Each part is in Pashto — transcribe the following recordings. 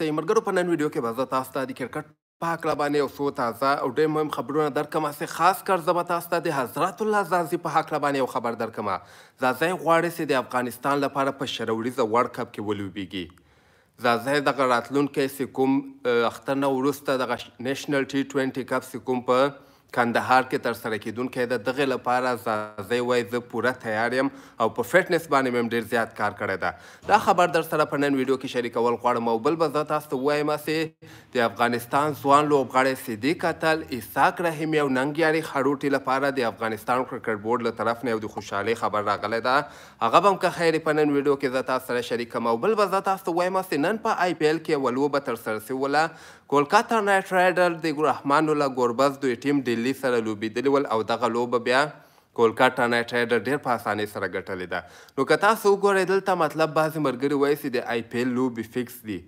د مرګرو په نن ویډیو کې به زه تاسو ته د کرکټ په هکله باندې یو څو تازه او ډېر مهم خبرونه درکړم هسې خاص کار زه به تاسو ته د حضرت الله زازي په هکله باندې یو خبر درکړم زازی غواړي چې د افغانستان لپاره په شروریزه ورلډ کپ کې ولوبېږي زازی دغه راتلونکی چې کوم اختر نه وروسته دغه نیشنل ټي ټوینټي کپ چې کوم په کندهار کې تر سره کیدونکې ده دغه لپاره زازی وای زه پوره تیار یم او په فټنس باندې مې ډیر زیات کار کړی ده دا خبر در سره په نن ویډیو کې شریکول غواړم او بل به زه تاسو ته ووایم چې د افغانستان ځوان لوبغاړی صدیق اتل اسحاق رحیمي او ننګیاري خروټي لپاره د افغانستان کرکټ بورډ له طرف نه یو د خوشحالۍ خبر راغلی ده هغه به هم که خیر په نن ویډیو کې زه تاسو سره شریکم او بل به زه تاسو ته ووایم چې نن په آی پی ایل کې یوه لوبه تر سره شوله کولکاتا نایټ رایډر د رحمان الله ګوربز دوی ټیم ډیلي ډیلی سره لوبېدلې ول او دغه لوبه بیا کولکاټا نایټ رایډر ډېر په اسانۍ سره ګټلې ده نو که تاسو وګورئ دلته مطلب بعضې ملګري وایي چې د آی پی ایل لوبې فکس دي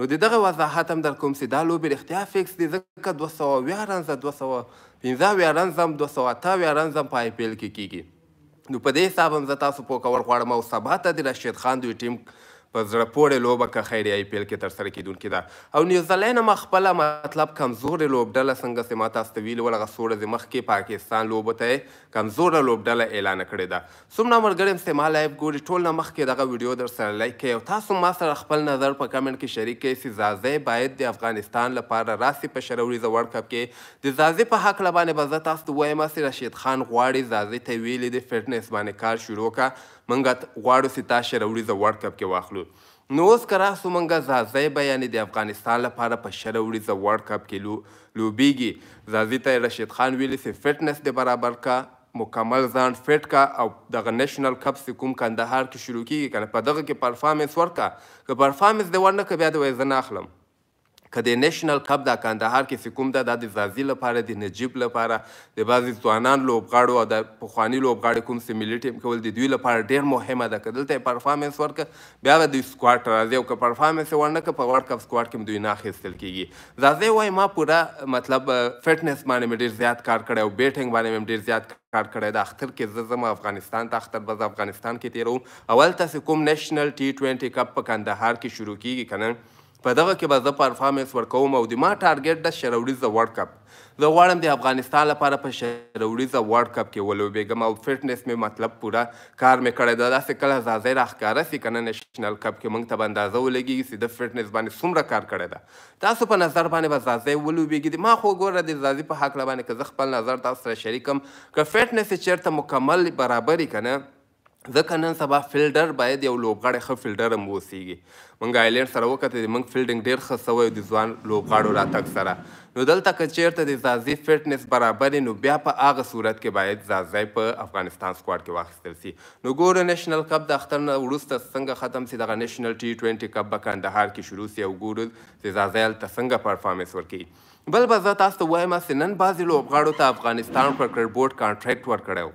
نو د دغه وضاحت هم در کوم چې دا لوبې رښتیا فکس دي ځکه دوه سوه اویا رنزه دوه سوه پنځه اویا رنزم دوه سوه اته اویا رنزم په آی پی ایل کې کېږي نو په دې حساب هم زه تاسو پوه کول غواړم او سبا ته د رشید خان دوی ټیم په زړه پورې لوبه که خیر آی پی ایل کې ترسره کیدونکې ده او نیوزیلینډ هم خپله مطلب کمزورې لوبډله څنګه چې ما تاسو ته ویلي ول هغه څو ورځې مخکې پاکستان لوبو ته یې کمزوره لوبډله اعلان کړې ده څومره ملګري هم ما لایب ګوري ټول نه مخکې دغه ویډیو در سره لایک کړئ او تاسو ما سره خپل نظر په کمنټ کې شریک کړئ چې زازی باید د افغانستان لپاره راسي په شروریزه ورلډ کپ کې د زازی په حق لبانې به زه تاسو ته وایم چې رشید خان غواړي زازی ته ویلي د فټنس باندې کار شروع کا مونږ غواړو چې تاسو راوړي د ورلد کپ کې واخلو نو اوس کرا سومنګه زازی بیان د افغانستان لپاره په شلوړي ز ورلد کپ کې لو لوبيږي زازی ته رشید خان ویلي چې فټنس د برابر کا مکمل ځان فټ کا او دغه نېشنل کپ چې کوم کندهار کې شروع کیږي کنه په دغه کې پرفارمنس ورکا که پرفارمنس دی ورنه که بیا د وې زنه اخلم که د نېشنل کپ د کندهار کې چې کوم ده دا د زازي لپاره د نجیب لپاره د بعضې ځوانان لوبغاړو او د پخواني لوبغاړي کوم چې ملي ټیم کول د دوی لپاره ډېر مهمه ده که دلته یې پرفارمنس ورکړه بیا به دوی سکواډ ته راځي او که پرفارمنس یې ورنه کړه په ورلډ کپ سکواډ کې هم دوی نه اخیستل کېږي زازی وایي ما پوره مطلب فټنس باندې مې ډېر زیات کار کړی او بیټینګ باندې مې ډېر زیات کار کړی د اختر کې زه ځم افغانستان ته اختر به افغانستان کې تیروم اول تاسې کوم نېشنل ټي ټوینټي کپ په کندهار کې شروع کېږي که نه په دغه کې به زه پرفارمنس ورکوم او د ما ټارګټ د شروریز د ورلد کپ زه غواړم د افغانستان لپاره په شروریزه ورلد کپ کې ولوبېږم او فټنس مې مطلب پوره کار مې کړی دا داسې کله ځاځی راښکاره سي که نه نېشنل کپ کې موږ ته به اندازه ولګېږي چې د فټنس باندې څومره کار کړی ده تاسو په نظر باندې به ځاځی ولوبېږي د ما خو ګوره د ځاځي په هکله باندې که زه خپل نظر تاسو سره شریکم که فټنس یې چېرته مکمل برابري که نه ځکه نن سبا فیلډر باید یو لوبغاړی ښه فیلډر هم واوسېږي موږ آیلینډ سره وکتې موږ فیلډینګ ډېر ښه سوی د ځوان لوبغاړو راتګ سره نو دلته که چېرته د زازی فټنس برابر نو بیا په هغه صورت کې باید زازی په افغانستان سکواډ کې واخیستل شي نو ګوره نېشنل کپ د اختر نه وروسته څنګه ختم شي دغه نېشنل ټي ټوینټي کپ به کندهار کې شروع شي او ګورو چې زازی هلته څنګه پرفارمنس ورکوي بل به زه تاسو ته وایم چې نن بعضې لوبغاړو ته افغانستان کرکټ بورډ کانټریکټ ورکړی و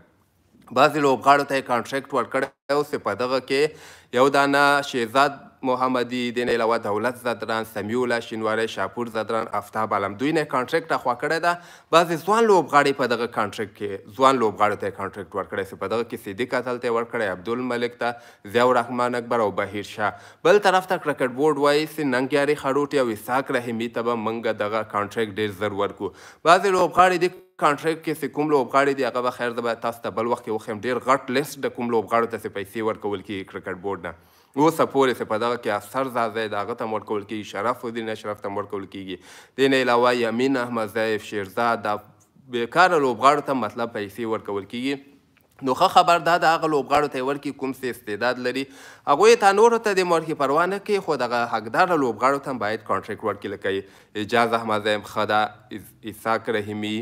بعضې لوبغاړو ته یې کانټریکټ ورکړی اوس په دغه کې یو دانه شهزاد محمدي دین علاوه دولت زدران سمیولا شینواری شاپور زدران افتاب عالم دوی نه کانټریکټ اخوا کړی ده بعضې ځوان لوبغاړي په دغه کانټریکټ کې ځوان لوبغاړو ته یې کانټریکټ ورکړی چې په دغه کې صدیق اتل ته یې ورکړی عبدالملک ته ضیاءالرحمن اکبر او بهیر شاه بل طرف ته کرکټ بورډ وایي چې ننګیاري خروټي او اسحاق رحیمي ته به موږ دغه کانټریکټ ډېر زر ورکړو بعضې لوبغاړي د کانټریکټ کې چې کوم لوبغاړي دي هغه به خیر د تاسو ته بل وخت کې وخم ډیر غټ لیست د کوم لوبغاړو ته پیسې ورکول کې کرکټ بورډ نه اوسه پورې چې په دغه کې اثر زاده د هغه ته ورکول کېږي شرف الدین اشرف ته ورکول کېږي دین علاوه یمین احمد ضیف شیرزاد د بیکاره لوبغاړو ته مطلب پیسې ورکول کېږي نو ښه خبر دا د هغه لوبغاړو ته ورکړي کوم څه استعداد لري هغوی ته نورو ته د مورکې پروا نه کوي خو دغه حقدار لوبغاړو ته باید کانټریکټ ورکړي لکه اجاز احمد ضیف ښه ده اسحاق رحیمي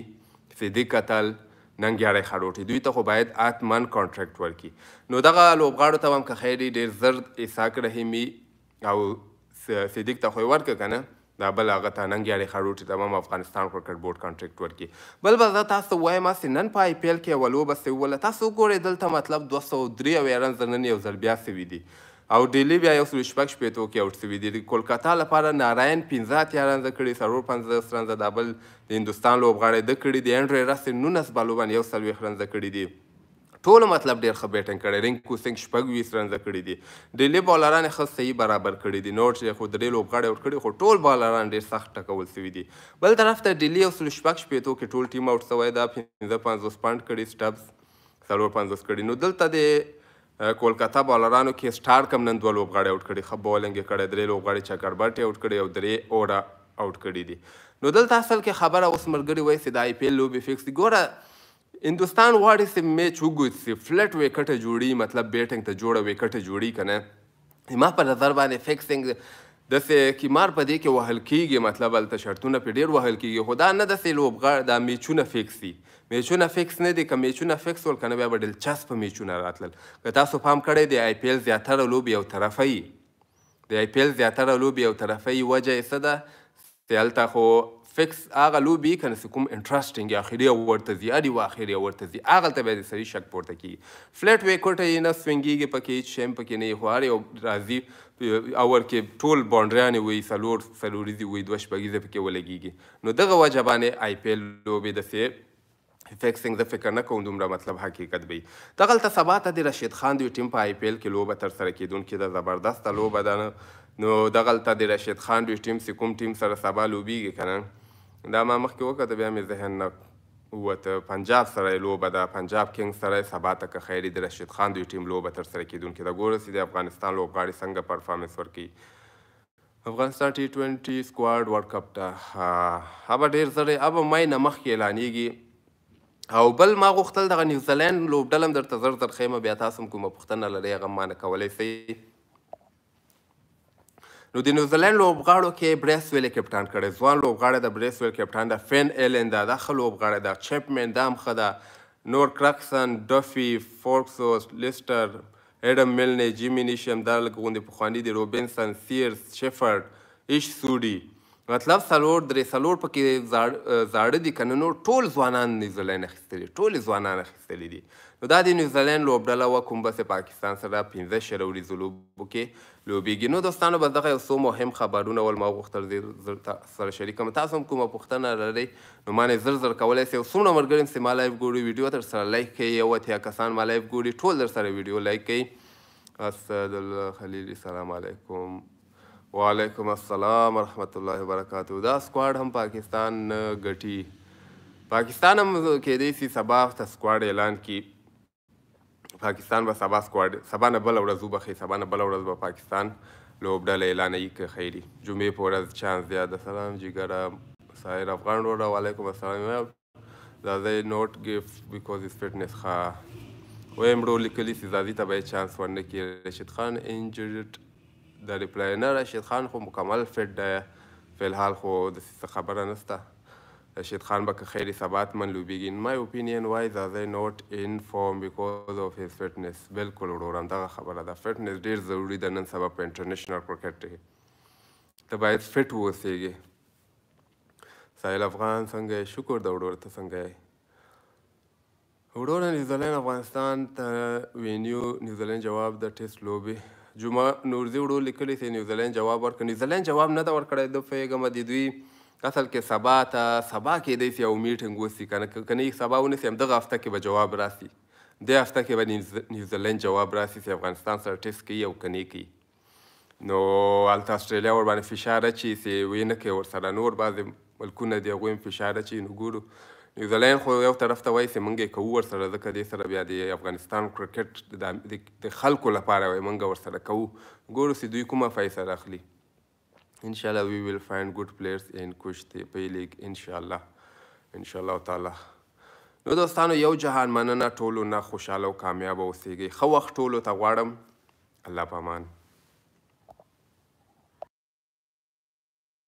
فدی کتل ننګیاړی خروټي دوی ته خو باید اتمن کانټراکټ ورکړي نو دغه لوبغاړو ته هم که خیر ډېر زر اسحاق رحیمي او صدیق ته خو یې ورکړه که نه دا بل هغه ته ننګیاړي خروټي تمام افغانستان کرکټ بورډ کانټریکټ ورکړي بل به زه تاسو وایم هسې نن په آی پی ایل کې یوه لوبه سوې وله تاسو وګورئ دلته مطلب دوه سوه درې اویا رنزه نن یو ځل بیا سوي دي او ډیلی بیا یو سل شپږ شپېتو کې اوټ سوي دي د کولکتا لپاره ناراین پنځه اتیا رنزه کړي څلور پنځه رنزه دا بل د هندوستان لوبغاړی ده کړي دي انډرې راسې نولس بالو باندې یو څلوېښت رنزه کړي دي ټول مطلب ډیر ښه بیټنګ کړی رینکو سنگ شپږ ویس رنزه کړي دي ډیلی بالران ښه صحیح برابر کړي دي نوټ یې خو درې لوبغاړي اوټ کړي خو ټول بالران ډیر سخت ټکول سوي دي بل طرف ته ډیلی یو سل شپږ شپېتو کې ټول ټیم اوټ سوی دا پنځه پنځوس پاڼډ کړي سټبس څلور پنځوس کړي نو دلته د کولکتا بالرانو کې سټارکم نن دوه لوبغاړي اوټ کړي ښه بولینګ یې کړی درې لوبغاړي چکربټ یې اوټ کړي او درې اوړه اوټ کړي دي نو دلته اصل کې خبره اوس ملګري وایي چې د آی پی ایل لوبې فکس دي ګوره هندوستان غواړي چې میچ وګوځي فلټ ویکټه جوړي مطلب بیټنګ ته جوړه ویکټه جوړي که نه زما په نظر باندې فکسینګ داسې قمار په دې کې وهل کېږي مطلب هلته شرطونه پې ډېر وهل کېږي خو دا نه داسې لوبغاړ دا میچونه فکس دي میچونه فکس نه دي که میچونه فکس ول که نه بیا به دلچسپه میچونه راتلل که تاسو پام کړی د آی پی ایل زیاتره لوبې یو طرفه یي د آی پی ایل زیاتره لوبې یو طرفه یي وجه یې څه ده چې هلته خو فکس هغه لوبي کنه چې کوم انټرېسټینګ اخري او ورته زیادي او اخري او ورته زی هغه ته به د سړي شک پورته کی فلیټ وی کوټه یې نه سوینګيږي پکې شیم پکې نه هواري او راضي اور کې ټول باونډریان وي سلور سلوري دی وي دوش بګیزه پکې ولګيږي نو دغه وجبانه آی پی ایل لوبي د سه فکسینګ د فکر نه کوم دومره مطلب حقیقت به دغه ته سبا ته د رشید خان دی ټیم په آی پی ایل کې لوبه تر سره کیدونکې د زبردست لوبه ده نو دغه ته د رشید خان دی ټیم سکوم ټیم سره سبا لوبیږي کنه دا ما مخکې وکړه بیا مې ذهن نه ووته پنجاب سره یې لوبه ده پنجاب کینګ سره یې سبا ته که خیري د رشید خان دوی ټیم لوبه ترسره کېدونکې ده ګوره چې د افغانستان لوبغاړي څنګه پرفارمنس ورکوي افغانستان ټي 20 سکواډ ورلد کپ ته هغه ډیر زړه هغه مې نه مخ اعلانېږي او بل ما غوښتل دغه نیوزیلند لوبډلم درته زر زر خیمه بیا تاسو کومه پوښتنه لرئ هغه ما نه کولی سئ نو د نیوزیلند لوبغاړو کې بریس ویل کپټان کړي ځوان لوبغاړی د بریس ویل کپټان د فین ایلن دا د خل لوبغاړی د چمپمن دام خدا نور کرکسن ډفي فورکسوس لیستر اډم ملنی جیمی نیشم دا لګوندي په خواني دی روبینسن سیرز شفرد ایش سودی مطلب سلور درې سلور پکې زاړه دي کنه نو ټول ځوانان نیوزیلند اخیستلي ټول ځوانان اخیستلي دي نو دا د نیوزیلند لوبډله وه کوم بس پاکستان سره پنځه شروع لوبو کې لوبېږي نو دوستانو بس دغه یو څو مهم خبرونه ول ما غوښتل زر سره شریکم تاسو هم کومه پوښتنه لرئ نو ما نه زر زر کولی سئ او څومره ملګري یم چې ما لایف ګوري ویډیو تر سره لایک کوي یو اتیا کسان ما لایف ګوري ټول در سره ویډیو لایک کوي اسد الله خلیلي سلام علیکم وعلیکم السلام ورحمت الله وبرکاتو دا سکواډ هم پاکستان غټي پاکستان هم کېدی سي سبا ته سکواډ اعلان کړي پاکستان به سبا سکواډ سبا نه بل ورځ وبخي سبا نه بل ورځ به پاکستان لوبډله اعلانوي که خیری جمعې په ورځ چانس دی د سلام جګړه سایر افغان وروره وعلیکم السلام دا زه نوټ گیف بیکوز اس فټنس ښه وایم ورو لیکلی سي زادي ته به چانس ورنه کې رشید خان انجرډ د ریپلاینر رشید خان خو مکمل فټ دی فی الحال خو د خبره نسته Rashid Khan Bakakhairi Sabatman Lubigi. In my opinion, why is Azai not in form because of his fitness? बिल्कुल उड़ोरम दागा खबर आदा fitness der ज़रूरी दनन सब आप international cricket टे तब आये fit हुए सेगे साहिल अफगान संगे शुक्र दा उड़ोर तो संगे उड़ोर न्यूजीलैंड अफगानिस्तान ता वेन्यू न्यूजीलैंड जवाब द टेस्ट लोबी जुमा नूरजी उड़ो लिखली से न्यूजीलैंड जवाब और न्यूजीलैंड जवाब ना ता और कड़े दो फेगा मदी दुई اصل کې سبا ته سبا کېدای شي یو میټینګ وسي که نه که نه سبا ونیسي همدغه هفته کې به جواب راسي دې هفته کې به نیوزیلند جواب راسي چې افغانستان سره ټیسټ کوي او که نه کوي نو هلته استرالیا ورباندې فشار اچي چې ویې نه کوي ورسره نور بعضې ملکونه دي هغوی هم فشار اچي نو ګورو نیوزیلند خو یو طرف ته وایي چې موږ یې کوو ورسره ځکه دې سره بیا د افغانستان کرکټ د خلکو لپاره وایي موږ ورسره کوو ګورو چې دوی کومه فیصله اخلي inshallah we will find good players in Kushti Pay League inshallah inshallah تعالی نو دوستانو یو جهان مننه ټولو نه خوشاله او کامیاب اوسئ ښه وخت ټولو ته غواړم الله پامان